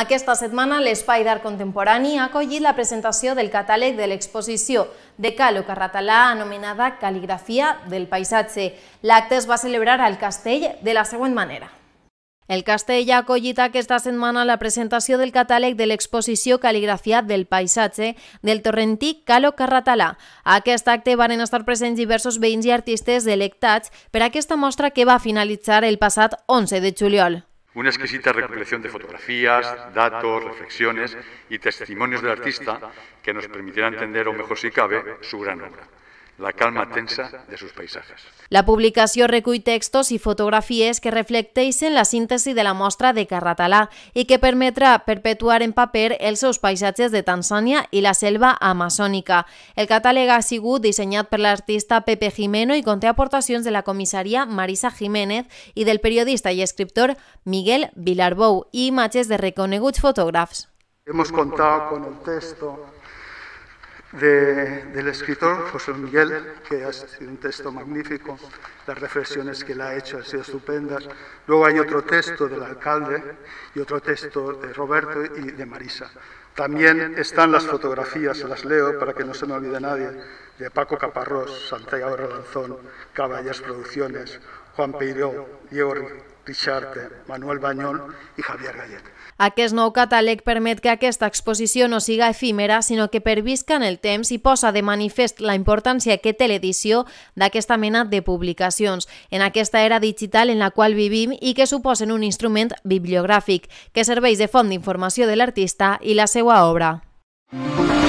Aquesta setmana l'Espai d'Art Contemporani ha acollit la presentació del catàleg de l'exposició de Calo Carratalà anomenada Caligrafia del paisatge. L'acte es va celebrar al castell de la següent manera. El castell ha acollit aquesta setmana la presentació del catàleg de l'exposició Caligrafia del paisatge del torrentí Calo Carratalà. A aquest acte van estar presents diversos veïns i artistes electats per aquesta mostra que va finalitzar el passat 11 de juliol. Una exquisita recolección de fotografías, datos, reflexiones y testimonios del artista que nos permitirá entender, o mejor si cabe, su gran obra. la calma tensa de sus paisajes. La publicació recull textos i fotografies que reflecteixen la síntesi de la mostra de Carratalà i que permetrà perpetuar en paper els seus paisatges de Tanzània i la selva amazònica. El catàleg ha sigut dissenyat per l'artista Pepe Jimeno i conté aportacions de la comissaria Marisa Jiménez i del periodista i escriptor Miguel Vilarbou i imatges de reconeguts fotògrafs. Hemos contado con el texto del escritor José Miguel, que ha sido un texto magnífico, las reflexiones que le ha hecho han sido estupendas. Luego hay otro texto del alcalde y otro texto de Roberto y de Marisa. También están las fotografías, las leo para que no se me olvide nadie, de Paco Caparrós, Santiago Relanzón, Caballas Producciones, Juan Peiró, Diego Richard, Manuel Bañol i Javier Gallet. Aquest nou catàleg permet que aquesta exposició no siga efímera, sinó que pervisca en el temps i posa de manifest la importància que té l'edició d'aquesta mena de publicacions, en aquesta era digital en la qual vivim i que suposen un instrument bibliogràfic que serveix de font d'informació de l'artista i la seva obra. Mm -hmm.